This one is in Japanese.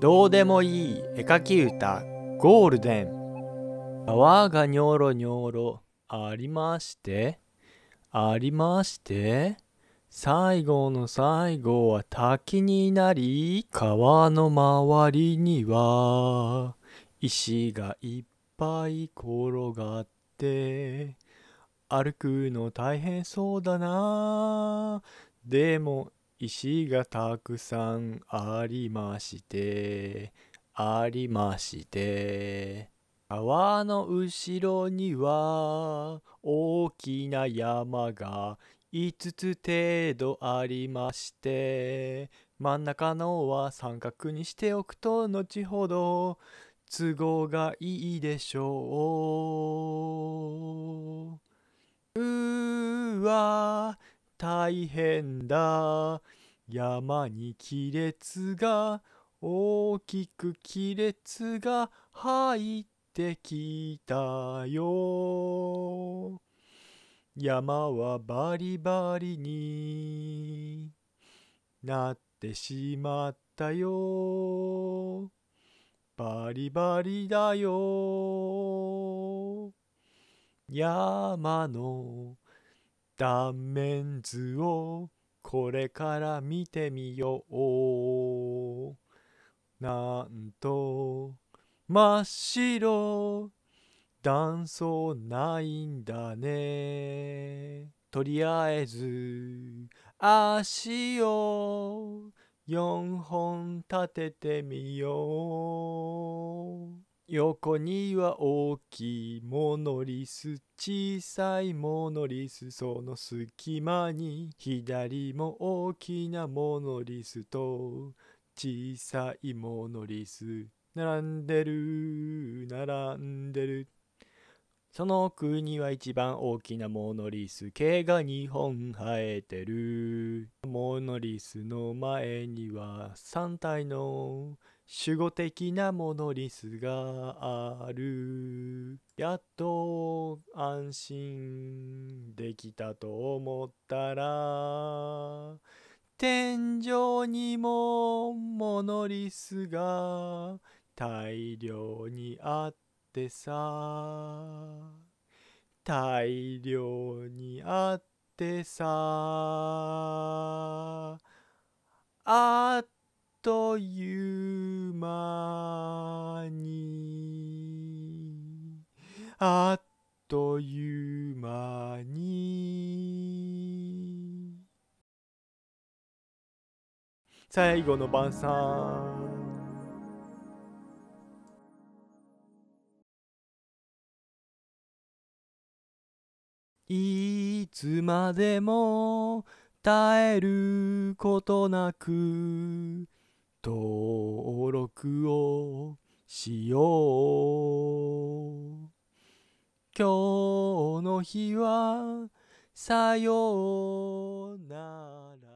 どうでもいい絵描き歌ゴールデン川がにょろにょろありましてありまして最後の最後は滝になり川の周りには石がいっぱい転がって歩くの大変そうだなでも石がたくさんありましてありまして川の後ろには大きな山が5つ程度ありまして真ん中のは三角にしておくと後ほど都合がいいでしょう。うーわ大変だ山に亀裂が大きく亀裂が入ってきたよ山はバリバリになってしまったよバリバリだよ山の断面図をこれから見てみようなんと真っ白断層ないんだねとりあえず足を4本立ててみよう横には大きいモノリス小さいモノリスその隙間に左も大きなモノリスと小さいモノリス並んでる並んでるその奥には一番大きなモノリス毛が2本生えてるモノリスの前には3体の守護的なモノリスがある。やっと安心できたと思ったら、天井にもモノリスが大量にあってさ、大量にあってさ、あっというにあっという間に最後の晩餐いつまでも耐えることなく遠をしよう今日の日はさようなら